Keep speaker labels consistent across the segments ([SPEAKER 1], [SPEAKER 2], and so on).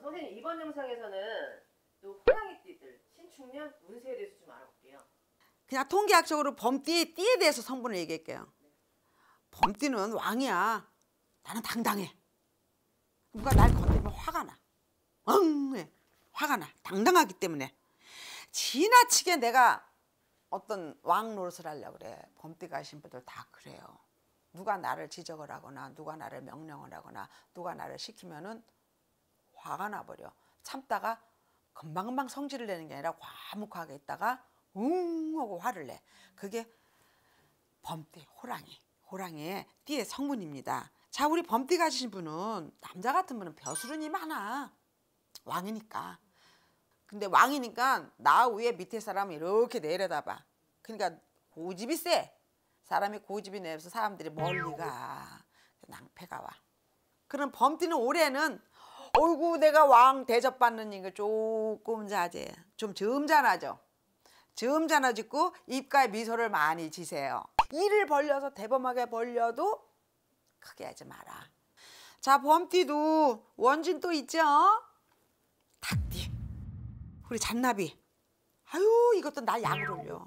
[SPEAKER 1] 선생님 이번 영상에서는 또 호랑이띠들 신축년 운세에 대해서 좀 알아볼게요. 그냥 통계학적으로 범띠의 띠에 대해서 성분을 얘기할게요. 범띠는 왕이야. 나는 당당해. 누가 날 건드리면 화가 나. 엉해. 화가 나. 당당하기 때문에. 지나치게 내가 어떤 왕 노릇을 하려고 그래. 범띠가 하신 분들 다 그래요. 누가 나를 지적을 하거나 누가 나를 명령을 하거나 누가 나를 시키면은 화가 나버려. 참다가 금방금방 성질을 내는 게 아니라 과묵하게 있다가 웅 하고 화를 내. 그게 범띠, 호랑이. 호랑이의 띠의 성분입니다. 자, 우리 범띠 가지신 분은 남자 같은 분은 벼슬은이 많아. 왕이니까. 근데 왕이니까 나 위에 밑에 사람을 이렇게 내려다봐. 그러니까 고집이 세. 사람이 고집이 내서 사람들이 멀리 가. 낭패가 와. 그럼 범띠는 올해는 어이구 내가 왕 대접받는 이거 조금 자제 좀 점잖아죠 점잖아짓고 입가에 미소를 많이 지세요 이를 벌려서 대범하게 벌려도 크게 하지 마라 자 범띠도 원진 또 있죠 닭띠 우리 잔나비 아유 이것도 나 약을 올려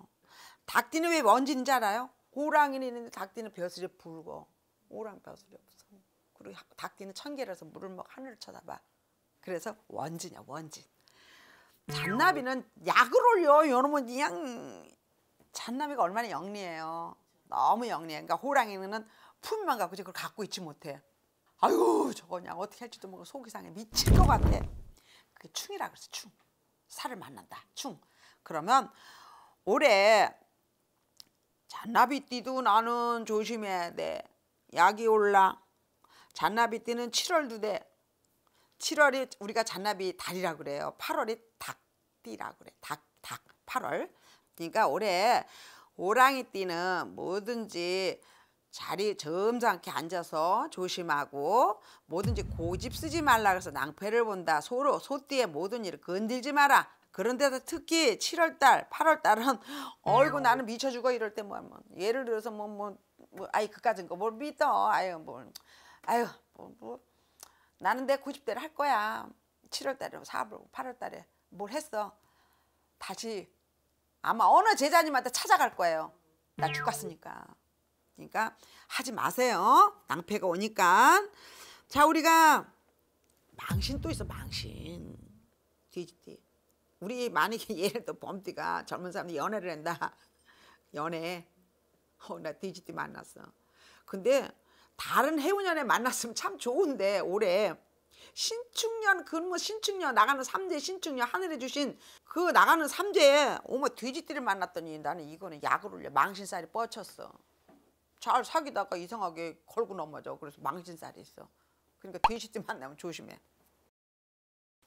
[SPEAKER 1] 닭띠는 왜 원진인지 알아요? 호랑이는 있는데 닭띠는 벼슬이 붉어 호랑 벼슬이 없어 그리고 닭띠는 천개라서 물을 먹 하늘을 쳐다봐. 그래서 원진이야 원진. 잔나비는 약을 올려. 여러분 그냥 잔나비가 얼마나 영리해요. 너무 영리해. 그러니까 호랑이는 품만 갖고 그걸 갖고 있지 못해. 아유 저거 냐 어떻게 할지도 모르고 속이 상해. 미칠 것 같아. 그게 충이라 그래서 충. 살을 만난다. 충. 그러면 올해 잔나비띠도 나는 조심해야 돼. 약이 올라. 잔나비 띠는 7월 두대 7월이 우리가 잔나비 달이라 그래요. 8월이 닭띠라 그래. 닭, 닭, 8월. 그러니까 올해 오랑이 띠는 뭐든지 자리 점잖게 앉아서 조심하고 뭐든지 고집 쓰지 말라 그래서 낭패를 본다. 소로 소띠에 모든 일을 건들지 마라. 그런데도 특히 7월달, 8월달은 얼고 나는 미쳐 죽어 이럴 때뭐 하면 뭐, 예를 들어서 뭐뭐 뭐, 뭐, 아이 그까진 거뭘 뭐 믿어 아유 뭘 뭐. 아유 뭐, 뭐 나는 내 90대를 할 거야 7월달에 4월 8월달에 뭘 했어 다시 아마 어느 제자님한테 찾아갈 거예요 나 죽었으니까 그러니까 하지 마세요 낭패가 오니까 자 우리가 망신 또 있어 망신 뒤집디 우리 만약에 예를 들어 범띠가 젊은 사람이 연애를 한다 연애 어나 뒤집디 만났어 근데 다른 해운년에 만났으면 참 좋은데 올해 신축년 근무 신축년 나가는 삼재 신축년 하늘에 주신 그 나가는 삼재에 어머 돼지띠를 만났더니 나는 이거는 약을 올려 망신살이 뻗쳤어 잘 사귀다가 이상하게 걸고 넘어져 그래서 망신살이 있어 그러니까 돼지띠 만나면 조심해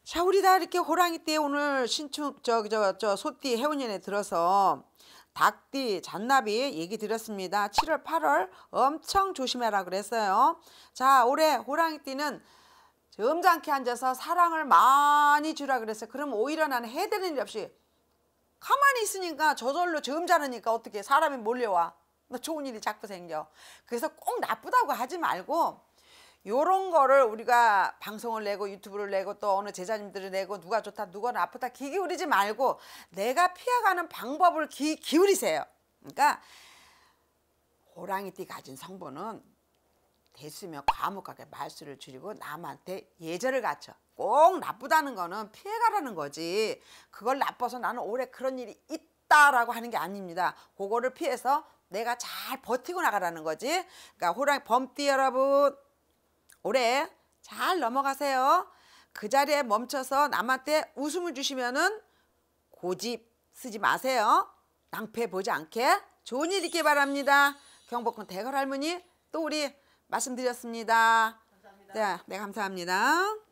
[SPEAKER 1] 자 우리 다 이렇게 호랑이 띠 오늘 신축 저기 저저 소띠 해운년에 들어서 닭띠, 잔나비 얘기 드렸습니다. 7월, 8월 엄청 조심해라 그랬어요. 자, 올해 호랑이띠는 점잖게 앉아서 사랑을 많이 주라 그랬어요. 그럼 오히려 나는 해드리는 일 없이 가만히 있으니까 저절로 점잖으니까 어떻게 사람이 몰려와. 뭐 좋은 일이 자꾸 생겨. 그래서 꼭 나쁘다고 하지 말고 요런 거를 우리가 방송을 내고 유튜브를 내고 또 어느 제자님들을 내고 누가 좋다 누가 나쁘다 귀 기울이지 말고 내가 피해가는 방법을 귀 기울이세요. 그러니까 호랑이띠 가진 성분은 됐으면 과묵하게 말수를 줄이고 남한테 예절을 갖춰. 꼭 나쁘다는 거는 피해가라는 거지. 그걸 나빠서 나는 올해 그런 일이 있다라고 하는 게 아닙니다. 그거를 피해서 내가 잘 버티고 나가라는 거지. 그러니까 호랑이 범띠 여러분 올해 잘 넘어가세요. 그 자리에 멈춰서 남한테 웃음을 주시면은 고집 쓰지 마세요. 낭패 보지 않게 좋은 일 있길 바랍니다. 경복궁 대걸 할머니 또 우리 말씀드렸습니다. 감사합니다. 네, 네 감사합니다.